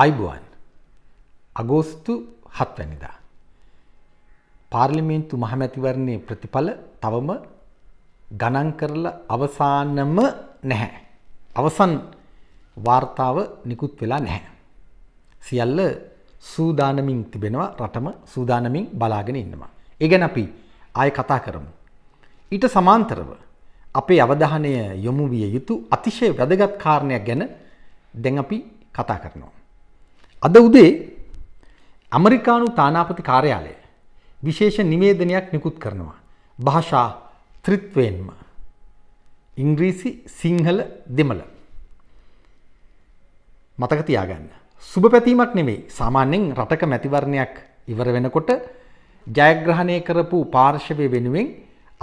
ආයිබුවන් අගෝස්තු හත්වැනිදා. පාර්ලිමේන්තු මහමැතිවරණය ප්‍රතිඵල තවම ගණන් කරල අවසානම නැහැ. අවසන් වාර්තාව නිකුත් වෙලා නැහැ. සියල්ල සූදානමින් තිබෙනවා රටම සූදානමින් බලාගෙන ඉන්නවා. ඒගැන අපි ආය කතා කරමු. ඊට සමාන්තරව අපේ අවධානය යොමු විය යුතු අතිශය වැදගත් කාරණයක් ගැන දැන් අපි කතා කරනවා. අද උදේ ඇමරිකානු තානාපති කාර්යාලය විශේෂ නිවේදනයක් නිකුත් කරනවා. භාෂා ත්‍රිත්වයෙන්ම. ඉංග්‍රීසි සිංහල දෙමළ. මතකතියාගන්න. සුභ පැතීමක් නෙවෙයි සාමාන්‍යෙන් රටක මැතිවරණයක් ඉවර වෙනකොට ජයග්‍රහණය කරපු පාර්ශවය වෙනුවෙන්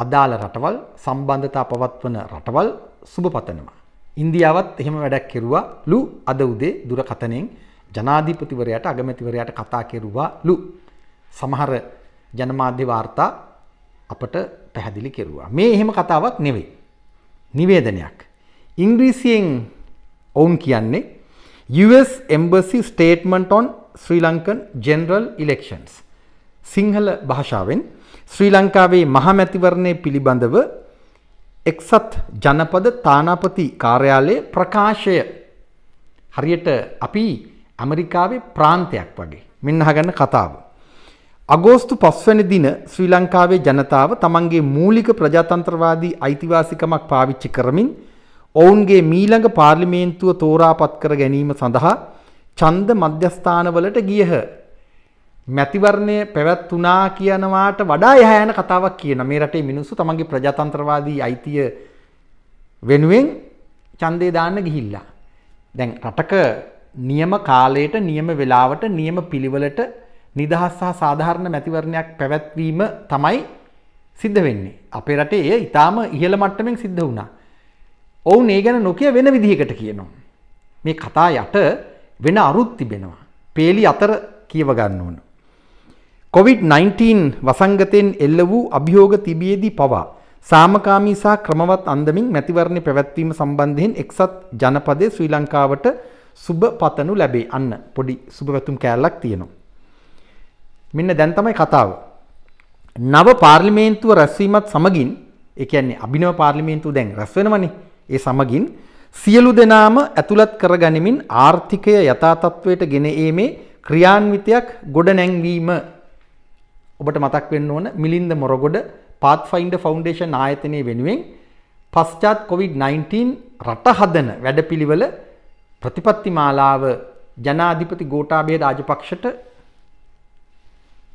අදාළ රටවල් සම්බන්ධතා පවත්වන රටවල් සුභ පතනවා. ඉන්දියාවත් එහෙම වැඩක් කෙරුවා ලු අද උදේ දුරකතනෙන් ජනාධීපතිවරයට අගමැතිවරයට කතා කෙරුවාලු. සමහර ජනමාධ්‍ය වාර්තා අපට පැහැදිලි කෙරුවා. මේ එහෙම කතාවක් නෙවෙයි. නිවේදනයක්. ඉංග්‍රීසියෙන් ඔවුන් කියන්නේ US Embassy Statement on Sri Lankan General Elections. Sinhala භාෂාවෙන් ශ්‍රී ලංකාවේ මහමැතිවරණය පිළිබඳව එක්සත් ජනපද තානාපති කාර්යාලයේ ප්‍රකාශය හරියට අපි ඇමරිකාවේ ප්‍රාන්තයක් වගේ. මෙන්න අහගන්න කතාව. අගෝස්තු 5 වෙනි දින ශ්‍රී ලංකාවේ ජනතාව තමන්ගේ මූලික ප්‍රජාතන්ත්‍රවාදී අයිතිවාසිකමක් පාවිච්චි කරමින් ඔවුන්ගේ මීළඟ පාර්ලිමේන්තුව තෝරාපත් කර ගැනීම සඳහා ඡන්ද මධ්‍යස්ථානවලට ගියහ. මැතිවරණය පැවැත්ුණා කියනවාට වඩා එහා යන කතාවක් කියන මේ රටේ මිනිස්සු තමන්ගේ ප්‍රජාතන්ත්‍රවාදී අයිතිය වෙනුවෙන් ඡන්දේ දාන්න ගිහිල්ලා. දැන් රටක නියම කාලයට නියම වෙලාවට නියම පිළිවෙලට නිදහස් සහ සාධාරණ මැතිවරණයක් පැවැත්වීම තමයි සිද්ධ වෙන්නේ. අපේ රටේ එය ඉතාම ඉහළ මට්ටමින් සිද්ධ වුණා. ඔවුන් ඒ ගැන නොකිය වෙන විදිහකට කියනවා. මේ කතා යට වෙන අරුත් තිබෙනවා. පේලි අතර කියව ගන්න ඕන. COVID-19 වසංගතයෙන් එල්ල වූ අභියෝග තිබියදී පවා සාමකාමී සහ ක්‍රමවත් අන්දමින් මැතිවරණ පැවැත්වීම සම්බන්ධයෙන් එක්සත් ජනපදයේ ශ්‍රී ලංකාවට සුබ පතනු ලැබේ අන්න පොඩි සුභවැතුම් කෑල්ලක් තියෙනවා. මෙන්න දැන් තමයි කතාව. නව පාර්ලිමේන්තුව රැස්වීමත් සමගින් ඒ කියන්නේ අභිනව පාර්ලිමේන්තුව දැන් රැස් වෙනවනේ. ඒ සමගින් සියලු දෙනාම ඇතුළත් කරගනිමින් ආර්ථිකය යථාතත්වයට ගෙන ඒමේ ක්‍රියාන්විතයක් ගොඩනැංවීම ඔබට මතක් වෙන්න ඕන මිලින්ද මොරගොඩ පාත්ෆයින්ඩ ෆවුන්ඩේෂන් ආයතනය වෙනුවෙන් පස්චාත් කොවිD-19 රට හදන වැඩපිළිවෙල ප්‍රතිපත්ති මාලාව ජනාධිපති ගෝටාබේ රාජපක්ෂට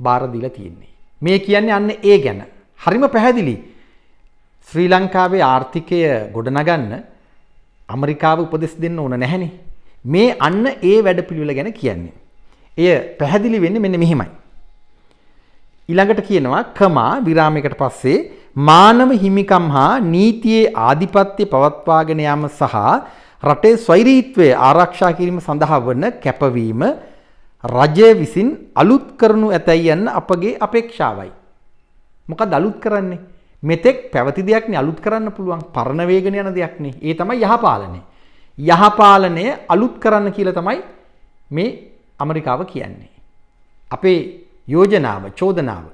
බාර දීලා තියෙන්නේ. මේ කියන්නේ අන්න ඒ ගැන. හරිම පැහැදිලි. ශ්‍රී ලංකාවේ ආර්ථිකය ගොඩනගන්න ඇමරිකාව උපදෙස් දෙන්න ඕන නැහැනේ. මේ අන්න ඒ වැඩපිළිවෙල ගැන කියන්නේ. එය පැහැදිලි වෙන්නේ මෙන්න මෙහිමයි. ඊළඟට කියනවා කමා විරාමයකට පස්සේ මානව හිමිකම් හා නීතියේ ආධිපත්‍ය පවත්වාගෙන යාම සහ රටේ ස්වෛරීත්වය ආරක්ෂා කිරීම සඳහා වන කැපවීම රජය විසින් අලුත් කරනු ඇතැයි යන්න අපගේ අපේක්ෂාවයි. මොකද අලුත් කරන්නේ මෙතෙක් පැවති දෙයක්නේ අලුත් කරන්න පුළුවන් පරණ වේගන යන දෙයක්නේ. ඒ තමයි යහපාලනය. යහපාලනය අලුත් කරන්න කියලා තමයි මේ ඇමරිකාව කියන්නේ. අපේ යෝජනාව, චෝදනාව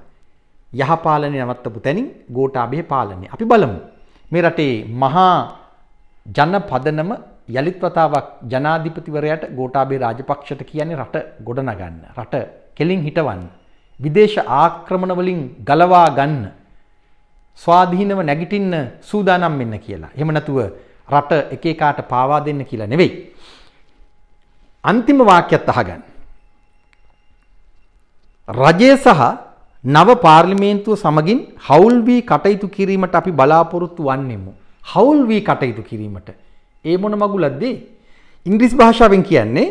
යහපාලනය නවත්තපු තැනින් ගෝඨාභය පාලනය. අපි බලමු. මේ රටේ මහා ජන පදනම යළිත් වතාවක් ජනාධිපතිවරයට ගෝටාබේ රාජපක්ෂට කියන්නේ රට ගොඩනගන්න රට කෙලින් හිටවන්න විදේශ ආක්‍රමණවලින් ගලවා ගන්න ස්වාධීනව නැගිටින්න සූදානම් වෙන්න කියලා. එහෙම නැතුව රට එක එකාට පාවා දෙන්න කියලා නෙවෙයි. අන්තිම වාක්‍යයත් අහගන්න. රජය සහ නව පාර්ලිමේන්තුව සමගින් හවුල් වී කටයුතු කිරීමට අපි බලාපොරොත්තු වන්නෙමු. හවුල් වී කටයුතු කිරීමට ඒ මොන මගුලද්දේ ඉංග්‍රිස් භාෂාවෙන් කියන්නේ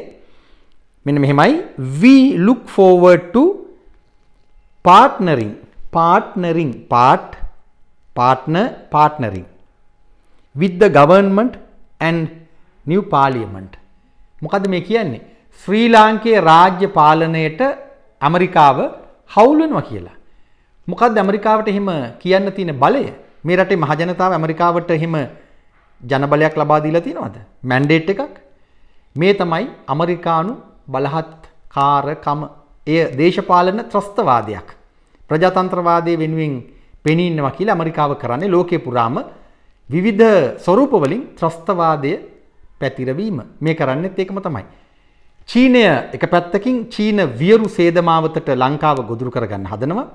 මෙන්න මෙහෙමයි we look forward to partnering partnering part partner partnering with the government and new parliament මොකද මේ කියන්නේ ශ්‍රී ලාංකේ රාජ්‍ය පාලනයට ඇමරිකාව හවුල් වෙනවා කියලා මොකද්ද ඇමරිකාවට එහෙම කියන්න තියෙන බලය මේ රටේ මහජනතාව ඇමරිකාවට එහෙම ජනබලයක් ලබා දීලා තියෙනවද? මැන්ඩේට් එකක්. මේ තමයි ඇමරිකානු බලහත්කාරකම. එය දේශපාලන ත්‍රස්තවාදයක්. ප්‍රජාතන්ත්‍රවාදයේ වෙනුවෙන් පෙනී ඉන්නවා කියලා ඇමරිකාව කරන්නේ ලෝකේ පුරාම විවිධ ස්වරූප වලින් ත්‍රස්තවාදය පැතිරවීම. මේ කරන්නේත් ඒකම තමයි. චීනය එක පැත්තකින් චීන වියරු සේදමාවතට ලංකාව ගොදුරු කරගන්න හදනවා.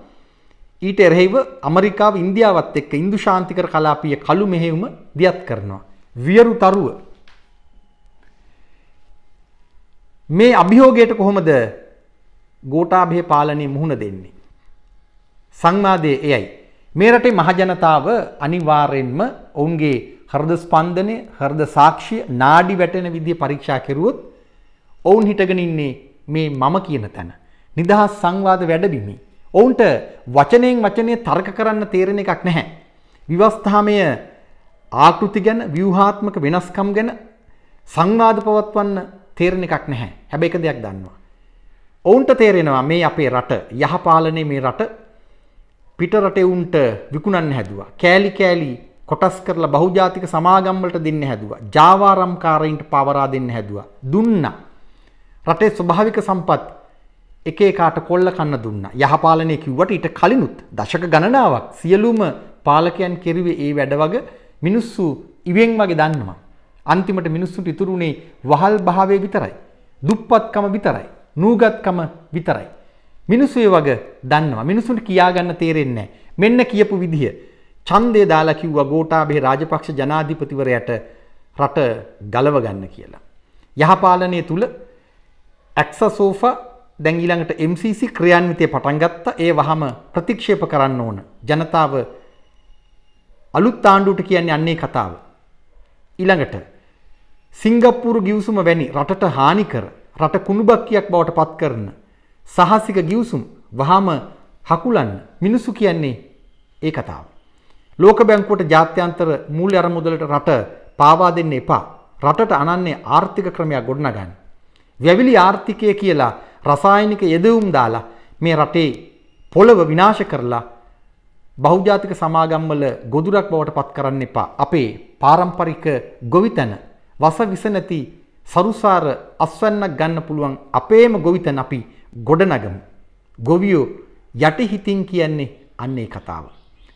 ඊට එරෙහිව අමරිකාව ඉන්දියාවත් එක්ක ඉන්දු ශාන්තිකර කලාපීය කළු මෙහෙයුම දියත් කරනවා. වියරු තරුව. මේ අභියෝගයට කොහොමද ගෝටාභය පාලනය මුහුණ දෙන්නේ. සංවාදය එයයි. මේ රටේ මහජනතාව අනිවාර්යෙන්ම ඔවුන්ගේ හර්ද ස්පන්දනය හර්ද සාක්ෂිය නාඩි වැටෙන විදිහ පරීක්ෂා කෙරුවොත් ඔවුන් හිටගෙන ඉන්නේ මේ මම කියන තැන. නිදහස් සංවාද වැඩබිමේ ඔවුන්ට වචනයෙන් වචනය තර්ක කරන්න තේරෙන එකක් නැහැ. විවස්ථාමය ආකෘති ගැන ව්‍යවහාත්මක වෙනස්කම් ගැන සංවාද පවත්වන්න තේරෙන එකක් නැහැ. හැබ එක දෙයක් දන්නවා. ඔවුන්ට තේරෙනවා මේ අපේ රට යහපාලනේ මේ රට පිට රටෙවුන්ට විකුණන්න හැදවා. කෑලි කෑලි කොටස් කරලා බහුජාතික සමාගම්වලට දෙන්න හැදවා. ජාවාරම්කාරයින්ට පවරා දෙන්න හැදවා. දුන්න. රටේ ස්වභාවික සම්පත් එක එකාට කොල්ල කන්න දුන්න යහපාලනය කිව්වට ඊට කලිනුත් දශක ගණනාවක් සියලුම පාලකයන් කෙරුවේ ඒ වැඩවග මිනිස්සු ඉවෙන් වගේ දන්නවා. අන්තිමට මිනිස්සුන්ට ඉතුරුුණේ වහල් භාවය විතරයි. දුප්පත්කම විතරයි. නූගත්කම විතරයි. මිනිස්සේ වගේ දන්නවා මිනිසුන්ට කියාගන්න තේරෙන්නේ මෙන්න කියපු විදිහ. චන්දය දාලා කිව්වා ගෝටාබේ රාජපක්ෂ ජනාධිපතිවරයට රට ගලවගන්න කියලා. යහපාලනය තුළ ඇක්සසෝෆා දැන් ඊළඟට MCC ක්‍රියාන්විතය පටන් ගත්තා. ඒ වහම ප්‍රතික්ෂේප කරන්න ඕන. ජනතාව අලුත් ආණ්ඩුවට කියන්නේ අන්නේ කතාව. ඊළඟට සිංගප්පූරු ගිවිසුම වැනි රටට හානි කර රට කුණුබක්කියක් බවට පත් කරන සහසික ගිවිසුම් වහම හකුලන්න මිනිසු කියන්නේ ඒ කතාව. ලෝක බැංකුවට ජාත්‍යන්තර මූල්‍ය අරමුදලට රට පාවා දෙන්න එපා. රටට අනන්නේ ආර්ථික ක්‍රමයක් ගොඩනගන්න. වැවිලි ආර්ථිකය කියලා රසායනික යෙදවුම් දාලා මේ රටේ පොළව විනාශ කරලා බෞද්ධාතික සමාගම්වල ගොදුරක් බවට පත් කරන්න එපා. අපේ පාරම්පරික ගොවිතැන වස විස නැති සරුසාර අස්වැන්නක් ගන්න පුළුවන් අපේම ගොවිතැන අපි ගොඩනගමු. ගොවියෝ යටිහිතින් කියන්නේ අන්නේ කතාව.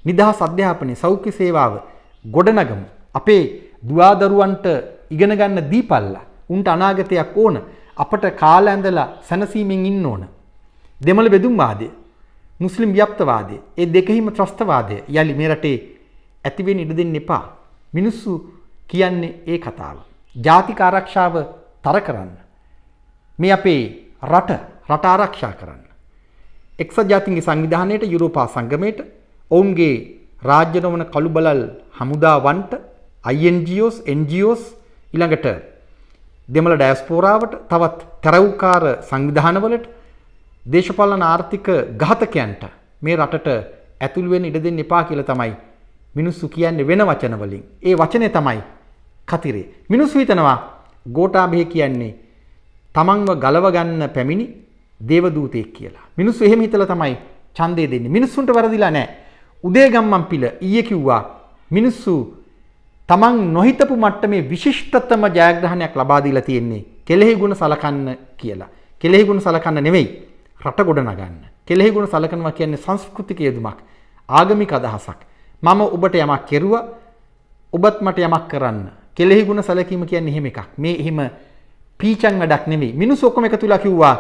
නිදහස් අධ්‍යාපනය සෞඛ්‍ය සේවාව ගොඩනගමු. අපේ දුවාදරුවන්ට ඉගෙන ගන්න දීපල්ලා. උන්ට අනාගතයක් ඕන. අපට කාල ඇඳලා සැනසීමෙන් ඉන්න ඕන. දෙමළ බෙදුම්වාදය මුස්ලිම් ව්‍යප්තවාදය ඒ දෙකහිම ත්‍රස්තවාදය යළි මේ රටේ ඇතිවෙන් ඉඩ දෙන්න එපා. මිනිස්සු කියන්නේ ඒ කතාව. ජාතික ආරක්ෂාව තර කරන්න. මේ අපේ රට රට ආරක්ෂා කරන්න. එක්සත් ජාතින්ගේ සංවිධානයට යුරෝපා සංගමයට ඔවුන්ගේ රාජ්‍ය නොවන කළුබලල් හමුදාවන්ට INGOs NGOs ඊළඟට දෙමළ ඩයස්පෝරාවට තවත් තරව්කාර සංවිධානවලට දේශපාලන ආර්ථික ඝාතකයන්ට මේ රටට ඇතුළු වෙන්න ඉඩ දෙන්න එපා කියලා තමයි මිනිස්සු කියන්නේ වෙන වචන වලින්. ඒ වචනේ තමයි කතිරේ. මිනිස්සු හිතනවා ගෝඨාභය කියන්නේ තමන්ව ගලව ගන්න පැමිණි දේවදූතෙක් කියලා. මිනිස්සු එහෙම හිතලා තමයි ඡන්දය දෙන්නේ. මිනිස්සුන්ට වැරදිලා නැහැ. උදේගම්මන් පිළ ඊයේ කිව්වා මිනිස්සු තමන් නොහිතපු මට්ටමේ විශිෂ්ටතම ජයග්‍රහණයක් ලබා දීලා තියෙන්නේ කෙලෙහි ගුණ සලකන්න කියලා. කෙලෙහි ගුණ සලකන්න නෙවෙයි රට ගොඩනගන්න. කෙලෙහි ගුණ සලකනවා කියන්නේ සංස්කෘතික යෙදුමක්, ආගමික අදහසක්. මම ඔබට යමක් කෙරුවා, ඔබත් මට යමක් කරන්න. කෙලෙහි ගුණ සැලකීම කියන්නේ එහෙම එකක්. මේ එහෙම පීචන් වැඩක් නෙමෙයි. මිනිස්සු ඔක්කොම එකතුලා කිව්වා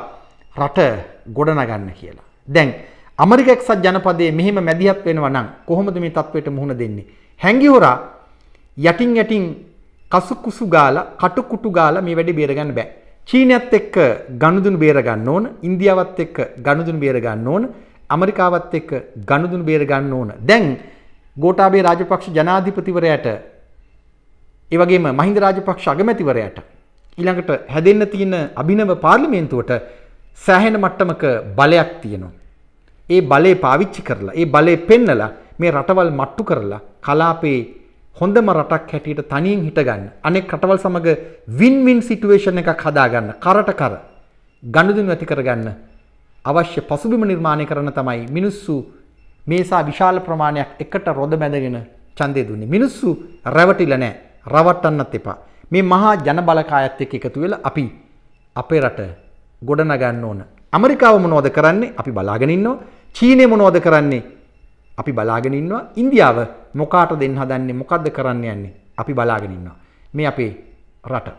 රට ගොඩනගන්න කියලා. දැන් අමරික එක්සත් ජනපදයේ මෙහෙම මැදිහත් වෙනවා නම් කොහොමද මේ තත්වයට මුහුණ දෙන්නේ? හැංගිහොරා යටින් යටින් කසු කුසු ගාලා කටු කුටු ගාලා මේ වැඩේ බේරගන්න බෑ. චීනයත් එක්ක ගනුදුනු බේරගන්න ඕන, ඉන්දියාවත් එක්ක ගනුදුනු බේරගන්න ඕන, ඇමරිකාවත් එක්ක ගනුදුනු බේරගන්න ඕන. දැන් ගෝටාබේ රාජපක්ෂ ජනාධිපතිවරයාට ඒ වගේම මහින්ද රාජපක්ෂ අගමැතිවරයාට ඊළඟට හැදෙන්න තියෙන අභිනව පාර්ලිමේන්තුවට සෑහෙන මට්ටමක බලයක් තියෙනවා. ඒ බලය පාවිච්චි කරලා ඒ බලය පෙන්නලා මේ රටවල් මට්ටු කරලා කලාපේ හොඳම රටක් හැටියට තනියෙන් හිටගන්න. අනෙක් රටවල් සමග win-win situation එකක් හදාගන්න. කරට කර ගනුදෙනු ඇති කරගන්න අවශ්‍ය පසුබිම නිර්මාණය කරන තමයි මිනිස්සු මේසා විශාල ප්‍රමාණයක් එකට රොද බැඳගෙන ඡන්දය දුන්නේ. මිනිස්සු රැවටිලා නැහැ. රවට්ටන්නත් එපා. මේ මහා ජන බලකායත් එක්ක එකතු වෙලා අපි අපේ රට ගොඩනගන්න ඕන. ඇමරිකාව මොනවද කරන්නේ? අපි බලාගෙන ඉන්නවා. චීනය මොනවද කරන්නේ? අපි බලාගෙන ඉන්නවා ඉන්දියාව මොකාට දෙන්න හදන්නේ මොකද්ද කරන්න යන්නේ අපි බලාගෙන ඉන්නවා මේ අපේ රට